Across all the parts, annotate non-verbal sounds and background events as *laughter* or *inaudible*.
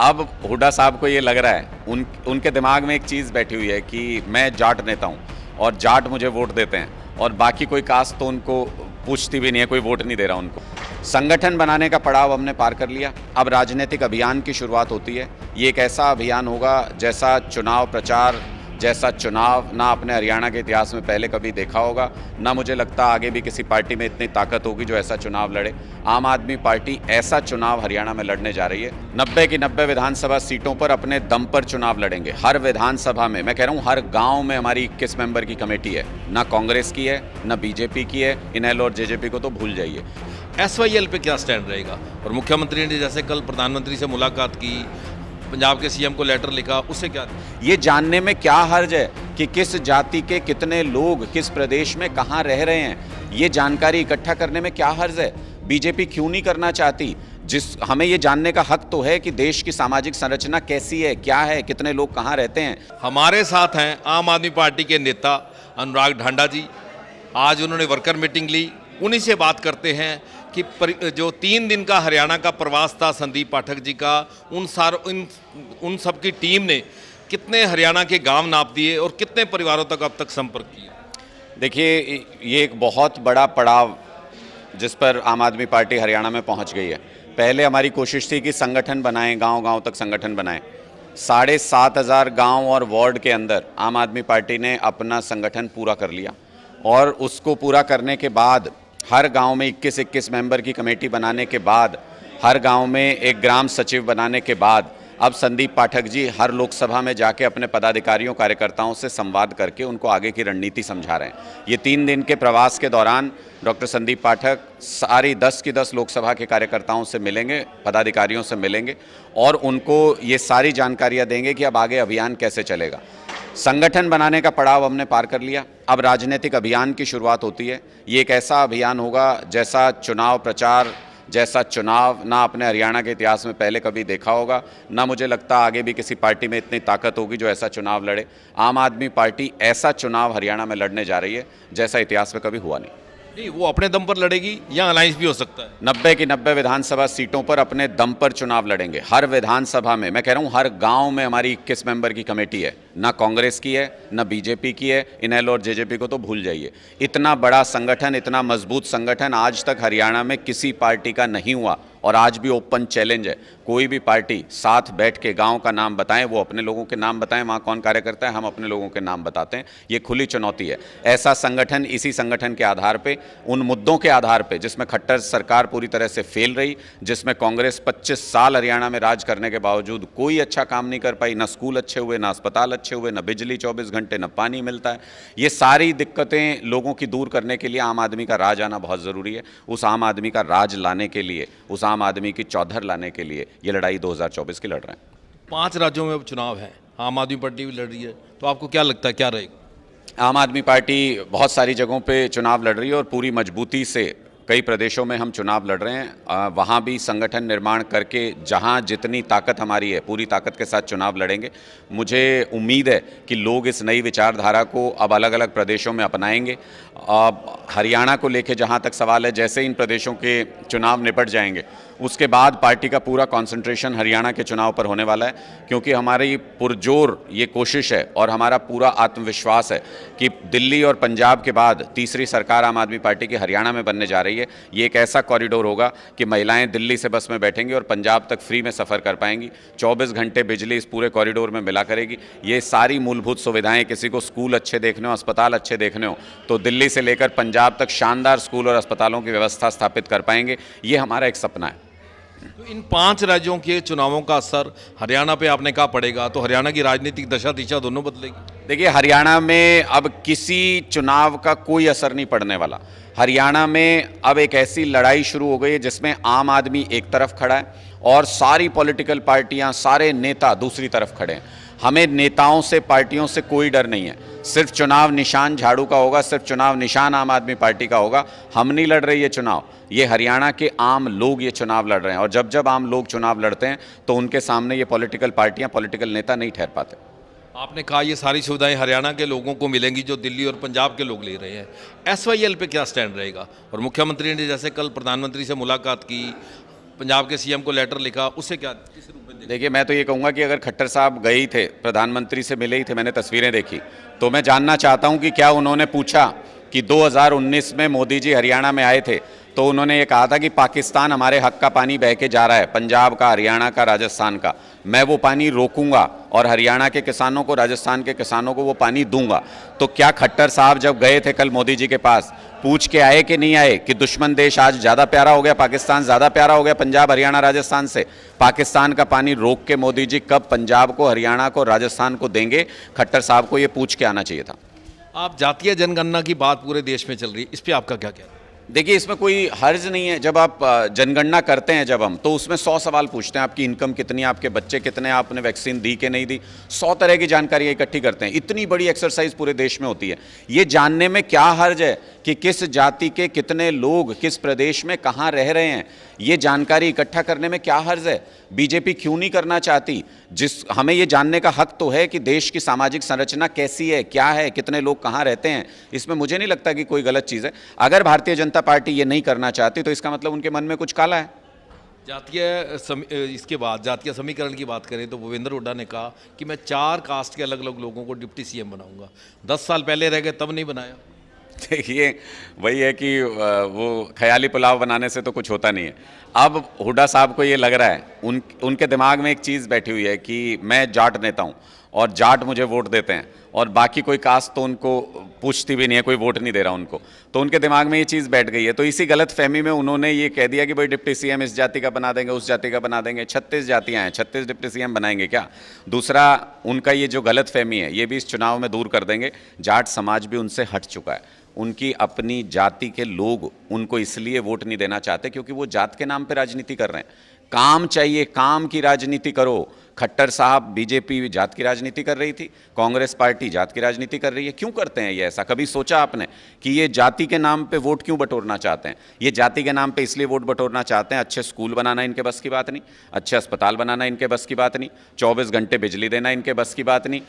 अब हुडा साहब को ये लग रहा है उन उनके दिमाग में एक चीज़ बैठी हुई है कि मैं जाट नेता हूँ और जाट मुझे वोट देते हैं और बाकी कोई कास्ट तो उनको पूछती भी नहीं है कोई वोट नहीं दे रहा उनको संगठन बनाने का पड़ाव हमने पार कर लिया अब राजनीतिक अभियान की शुरुआत होती है ये एक ऐसा अभियान होगा जैसा चुनाव प्रचार जैसा चुनाव ना अपने हरियाणा के इतिहास में पहले कभी देखा होगा ना मुझे लगता आगे भी किसी पार्टी में इतनी ताकत होगी जो ऐसा चुनाव लड़े आम आदमी पार्टी ऐसा चुनाव हरियाणा में लड़ने जा रही है नब्बे की नब्बे विधानसभा सीटों पर अपने दम पर चुनाव लड़ेंगे हर विधानसभा में मैं कह रहा हूँ हर गाँव में हमारी इक्कीस मेंबर की कमेटी है ना कांग्रेस की है ना बीजेपी की है इनैल और जे को तो भूल जाइए एस वाई एल पे क्या स्टैंड रहेगा और मुख्यमंत्री ने जैसे कल प्रधानमंत्री से मुलाकात की पंजाब के सीएम को लेटर लिखा उसे क्या ये जानने में क्या हर्ज है कि किस जाति के कितने लोग किस प्रदेश में कहाँ रह रहे हैं ये जानकारी इकट्ठा करने में क्या हर्ज है बीजेपी क्यों नहीं करना चाहती जिस हमें ये जानने का हक तो है कि देश की सामाजिक संरचना कैसी है क्या है कितने लोग कहाँ रहते हैं हमारे साथ हैं आम आदमी पार्टी के नेता अनुराग ढांडा जी आज उन्होंने वर्कर मीटिंग ली उन्हीं से बात करते हैं कि जो तीन दिन का हरियाणा का प्रवास था संदीप पाठक जी का उन सार उन उन सब की टीम ने कितने हरियाणा के गांव नाप दिए और कितने परिवारों तक अब तक संपर्क किया देखिए ये एक बहुत बड़ा पड़ाव जिस पर आम आदमी पार्टी हरियाणा में पहुंच गई है पहले हमारी कोशिश थी कि संगठन बनाएं गांव-गांव तक संगठन बनाएं साढ़े सात हज़ार गाँव और वार्ड के अंदर आम आदमी पार्टी ने अपना संगठन पूरा कर लिया और उसको पूरा करने के बाद हर गांव में 21 21 मेंबर की कमेटी बनाने के बाद हर गांव में एक ग्राम सचिव बनाने के बाद अब संदीप पाठक जी हर लोकसभा में जाके अपने पदाधिकारियों कार्यकर्ताओं से संवाद करके उनको आगे की रणनीति समझा रहे हैं ये तीन दिन के प्रवास के दौरान डॉक्टर संदीप पाठक सारी दस की दस लोकसभा के कार्यकर्ताओं से मिलेंगे पदाधिकारियों से मिलेंगे और उनको ये सारी जानकारियाँ देंगे कि अब आगे अभियान कैसे चलेगा संगठन बनाने का पड़ाव हमने पार कर लिया अब राजनीतिक अभियान की शुरुआत होती है ये एक ऐसा अभियान होगा जैसा चुनाव प्रचार जैसा चुनाव ना अपने हरियाणा के इतिहास में पहले कभी देखा होगा ना मुझे लगता आगे भी किसी पार्टी में इतनी ताकत होगी जो ऐसा चुनाव लड़े आम आदमी पार्टी ऐसा चुनाव हरियाणा में लड़ने जा रही है जैसा इतिहास में कभी हुआ नहीं नहीं वो अपने दम पर लड़ेगी या अलायंस भी हो सकता है नब्बे की नब्बे विधानसभा सीटों पर अपने दम पर चुनाव लड़ेंगे हर विधानसभा में मैं कह रहा हूँ हर गांव में हमारी इक्कीस मेंबर की कमेटी है ना कांग्रेस की है ना बीजेपी की है इनैल और जेजेपी को तो भूल जाइए इतना बड़ा संगठन इतना मजबूत संगठन आज तक हरियाणा में किसी पार्टी का नहीं हुआ और आज भी ओपन चैलेंज है कोई भी पार्टी साथ बैठ के गांव का नाम बताएं वो अपने लोगों के नाम बताएं वहाँ कौन कार्य करता है हम अपने लोगों के नाम बताते हैं ये खुली चुनौती है ऐसा संगठन इसी संगठन के आधार पे उन मुद्दों के आधार पे जिसमें खट्टर सरकार पूरी तरह से फेल रही जिसमें कांग्रेस 25 साल हरियाणा में राज करने के बावजूद कोई अच्छा काम नहीं कर पाई ना स्कूल अच्छे हुए ना अस्पताल अच्छे हुए ना बिजली चौबीस घंटे ना पानी मिलता है ये सारी दिक्कतें लोगों की दूर करने के लिए आम आदमी का राज आना बहुत ज़रूरी है उस आम आदमी का राज लाने के लिए उस आम आदमी की चौधर लाने के लिए ये लड़ाई 2024 की लड़ रहे हैं पाँच राज्यों में अब चुनाव है आम आदमी पार्टी भी लड़ रही है तो आपको क्या लगता है क्या रहेगा आम आदमी पार्टी बहुत सारी जगहों पर चुनाव लड़ रही है और पूरी मजबूती से कई प्रदेशों में हम चुनाव लड़ रहे हैं वहाँ भी संगठन निर्माण करके जहाँ जितनी ताकत हमारी है पूरी ताकत के साथ चुनाव लड़ेंगे मुझे उम्मीद है कि लोग इस नई विचारधारा को अब अलग अलग प्रदेशों में अपनाएंगे अब हरियाणा को लेके जहाँ तक सवाल है जैसे इन प्रदेशों के चुनाव निपट जाएंगे उसके बाद पार्टी का पूरा कंसंट्रेशन हरियाणा के चुनाव पर होने वाला है क्योंकि हमारी पुरजोर ये कोशिश है और हमारा पूरा आत्मविश्वास है कि दिल्ली और पंजाब के बाद तीसरी सरकार आम आदमी पार्टी की हरियाणा में बनने जा रही है ये एक ऐसा कॉरिडोर होगा कि महिलाएं दिल्ली से बस में बैठेंगी और पंजाब तक फ्री में सफ़र कर पाएंगी चौबीस घंटे बिजली इस पूरे कॉरिडोर में मिला करेगी ये सारी मूलभूत सुविधाएँ किसी को स्कूल अच्छे देखने हो अस्पताल अच्छे देखने हो तो दिल्ली से लेकर पंजाब तक शानदार स्कूल और अस्पतालों की व्यवस्था स्थापित कर पाएंगे ये हमारा एक सपना है तो इन पांच राज्यों के चुनावों का असर हरियाणा पे आपने कहा पड़ेगा तो हरियाणा की राजनीतिक दशा दिशा दोनों बदलेगी देखिए हरियाणा में अब किसी चुनाव का कोई असर नहीं पड़ने वाला हरियाणा में अब एक ऐसी लड़ाई शुरू हो गई है जिसमें आम आदमी एक तरफ खड़ा है और सारी पॉलिटिकल पार्टियां सारे नेता दूसरी तरफ खड़े हैं हमें नेताओं से पार्टियों से कोई डर नहीं है सिर्फ चुनाव निशान झाड़ू का होगा सिर्फ चुनाव निशान आम आदमी पार्टी का होगा हम नहीं लड़ रहे ये चुनाव ये हरियाणा के आम लोग ये चुनाव लड़ रहे हैं और जब जब आम लोग चुनाव लड़ते हैं तो उनके सामने ये पॉलिटिकल पार्टियां पॉलिटिकल नेता नहीं ठहर पाते आपने कहा ये सारी सुविधाएं हरियाणा के लोगों को मिलेंगी जो दिल्ली और पंजाब के लोग ले रहे हैं एस वाई एल क्या स्टैंड रहेगा और मुख्यमंत्री ने जैसे कल प्रधानमंत्री से मुलाकात की पंजाब के सीएम को लेटर लिखा उससे क्या किस रूप में देखिए मैं तो ये कहूँगा कि अगर खट्टर साहब गए ही थे प्रधानमंत्री से मिले ही थे मैंने तस्वीरें देखी तो मैं जानना चाहता हूँ कि क्या उन्होंने पूछा कि 2019 में मोदी जी हरियाणा में आए थे तो उन्होंने ये कहा था कि पाकिस्तान हमारे हक का पानी बह के जा रहा है पंजाब का हरियाणा का राजस्थान का मैं वो पानी रोकूंगा और हरियाणा के किसानों को राजस्थान के किसानों को वो पानी दूंगा तो क्या खट्टर साहब जब गए थे कल मोदी जी के पास पूछ के आए कि नहीं आए कि दुश्मन देश आज ज़्यादा प्यारा हो गया पाकिस्तान ज़्यादा प्यारा हो गया पंजाब हरियाणा राजस्थान से पाकिस्तान का पानी रोक के मोदी जी कब पंजाब को हरियाणा को राजस्थान को देंगे खट्टर साहब को ये पूछ के आना चाहिए था आप जातीय जनगणना की बात पूरे देश में चल रही है इस पर आपका क्या कहना देखिए इसमें कोई हर्ज नहीं है जब आप जनगणना करते हैं जब हम तो उसमें सौ सवाल पूछते हैं आपकी इनकम कितनी आपके बच्चे कितने आपने वैक्सीन दी कि नहीं दी सौ तरह की जानकारी इकट्ठी करते हैं इतनी बड़ी एक्सरसाइज पूरे देश में होती है ये जानने में क्या हर्ज है कि किस जाति के कितने लोग किस प्रदेश में कहाँ रह रहे हैं ये जानकारी इकट्ठा करने में क्या हर्ज है बीजेपी क्यों नहीं करना चाहती जिस हमें ये जानने का हक तो है कि देश की सामाजिक संरचना कैसी है क्या है कितने लोग कहाँ रहते हैं इसमें मुझे नहीं लगता कि कोई गलत चीज़ है अगर भारतीय जनता पार्टी ये नहीं करना चाहती तो इसका मतलब उनके मन में कुछ काला है जातीय इसके बाद जातीय समीकरण की बात करें तो भूपेंद्र हुड्डा ने कहा कि मैं चार कास्ट के अलग अलग लोगों को डिप्टी सीएम बनाऊंगा दस साल पहले रह गए तब नहीं बनाया *laughs* देखिए वही है कि वो ख्याली पुलाव बनाने से तो कुछ होता नहीं है अब हुडा साहब को ये लग रहा है उन उनके दिमाग में एक चीज़ बैठी हुई है कि मैं जाट नेता हूँ और जाट मुझे वोट देते हैं और बाकी कोई कास्ट तो उनको पूछती भी नहीं है कोई वोट नहीं दे रहा उनको तो उनके दिमाग में ये चीज़ बैठ गई है तो इसी गलत फहमी में उन्होंने ये कह दिया कि भाई डिप्टी सीएम इस जाति का बना देंगे उस जाति का बना देंगे छत्तीस जातियाँ हैं छत्तीस डिप्टी सीएम बनाएंगे क्या दूसरा उनका ये जो गलत फहमी है ये भी इस चुनाव में दूर कर देंगे जाट समाज भी उनसे हट चुका है उनकी अपनी जाति के लोग उनको इसलिए वोट नहीं देना चाहते क्योंकि वो जात के नाम पर राजनीति कर रहे हैं काम चाहिए काम की राजनीति करो खट्टर साहब बीजेपी जात की राजनीति कर रही थी कांग्रेस पार्टी जात की राजनीति कर रही है क्यों करते हैं ये ऐसा कभी सोचा आपने कि ये जाति के नाम पे वोट क्यों बटोरना चाहते हैं ये जाति के नाम पे इसलिए वोट बटोरना चाहते हैं अच्छे स्कूल बनाना इनके बस की बात नहीं अच्छे अस्पताल बनाना इनके बस की बात नहीं चौबीस घंटे बिजली देना इनके बस की बात नहीं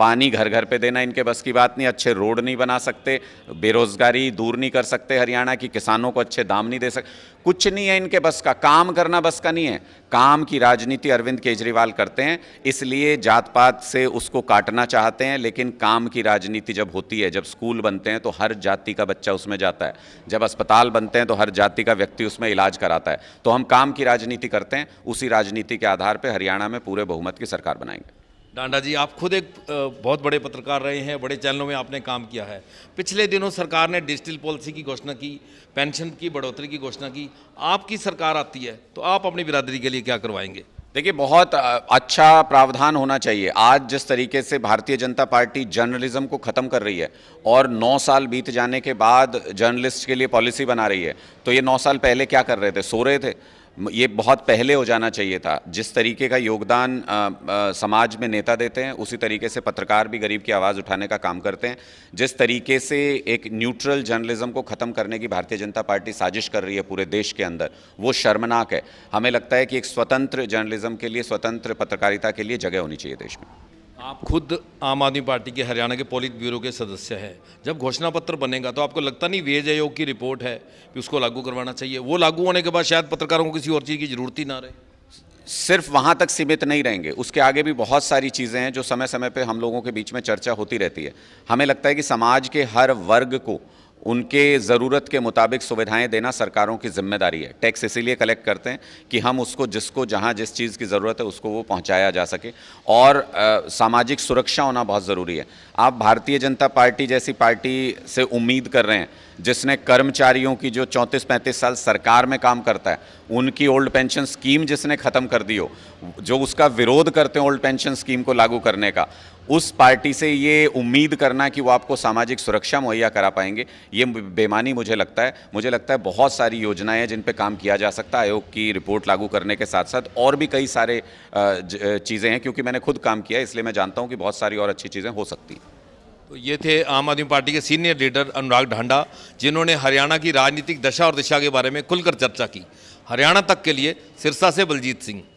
पानी घर घर पे देना इनके बस की बात नहीं अच्छे रोड नहीं बना सकते बेरोजगारी दूर नहीं कर सकते हरियाणा की किसानों को अच्छे दाम नहीं दे सकते कुछ नहीं है इनके बस का काम करना बस का नहीं है काम की राजनीति अरविंद केजरीवाल करते हैं इसलिए जात पात से उसको काटना चाहते हैं लेकिन काम की राजनीति जब होती है जब स्कूल बनते हैं तो हर जाति का बच्चा उसमें जाता है जब अस्पताल बनते हैं तो हर जाति का व्यक्ति उसमें इलाज कराता है तो हम काम की राजनीति करते हैं उसी राजनीति के आधार पर हरियाणा में पूरे बहुमत की सरकार बनाएंगे डांडा जी आप खुद एक बहुत बड़े पत्रकार रहे हैं बड़े चैनलों में आपने काम किया है पिछले दिनों सरकार ने डिजिटल पॉलिसी की घोषणा की पेंशन की बढ़ोतरी की घोषणा की आपकी सरकार आती है तो आप अपनी बिरादरी के लिए क्या करवाएंगे देखिए बहुत अच्छा प्रावधान होना चाहिए आज जिस तरीके से भारतीय जनता पार्टी जर्नलिज्म को ख़त्म कर रही है और 9 साल बीत जाने के बाद जर्नलिस्ट के लिए पॉलिसी बना रही है तो ये 9 साल पहले क्या कर रहे थे सो रहे थे ये बहुत पहले हो जाना चाहिए था जिस तरीके का योगदान आ, आ, समाज में नेता देते हैं उसी तरीके से पत्रकार भी गरीब की आवाज़ उठाने का काम करते हैं जिस तरीके से एक न्यूट्रल जर्नलिज्म को ख़त्म करने की भारतीय जनता पार्टी साजिश कर रही है पूरे देश के अंदर वो शर्मनाक है हमें लगता है कि एक स्वतंत्र जर्नलिज्म के लिए स्वतंत्र पत्रकारिता के लिए जगह होनी चाहिए देश में आप खुद आम आदमी पार्टी के हरियाणा के पोलित ब्यूरो के सदस्य हैं जब घोषणा पत्र बनेगा तो आपको लगता नहीं वेज आयोग की रिपोर्ट है कि उसको लागू करवाना चाहिए वो लागू होने के बाद शायद पत्रकारों को किसी और चीज़ की ज़रूरत ही ना रहे सिर्फ वहाँ तक सीमित नहीं रहेंगे उसके आगे भी बहुत सारी चीज़ें हैं जो समय समय पर हम लोगों के बीच में चर्चा होती रहती है हमें लगता है कि समाज के हर वर्ग को उनके ज़रूरत के मुताबिक सुविधाएं देना सरकारों की जिम्मेदारी है टैक्स इसीलिए कलेक्ट करते हैं कि हम उसको जिसको जहां जिस चीज़ की ज़रूरत है उसको वो पहुंचाया जा सके और आ, सामाजिक सुरक्षा होना बहुत ज़रूरी है आप भारतीय जनता पार्टी जैसी पार्टी से उम्मीद कर रहे हैं जिसने कर्मचारियों की जो चौंतीस पैंतीस साल सरकार में काम करता है उनकी ओल्ड पेंशन स्कीम जिसने ख़त्म कर दी हो जो उसका विरोध करते हैं ओल्ड पेंशन स्कीम को लागू करने का उस पार्टी से ये उम्मीद करना कि वो आपको सामाजिक सुरक्षा मुहैया करा पाएंगे ये बेमानी मुझे लगता है मुझे लगता है बहुत सारी योजनाएं जिन पर काम किया जा सकता है आयोग की रिपोर्ट लागू करने के साथ साथ और भी कई सारे चीज़ें हैं क्योंकि मैंने खुद काम किया इसलिए मैं जानता हूँ कि बहुत सारी और अच्छी चीज़ें हो सकती हैं तो ये थे आम आदमी पार्टी के सीनियर लीडर अनुराग ढांडा जिन्होंने हरियाणा की राजनीतिक दशा और दिशा के बारे में खुलकर चर्चा की हरियाणा तक के लिए सिरसा से बलजीत सिंह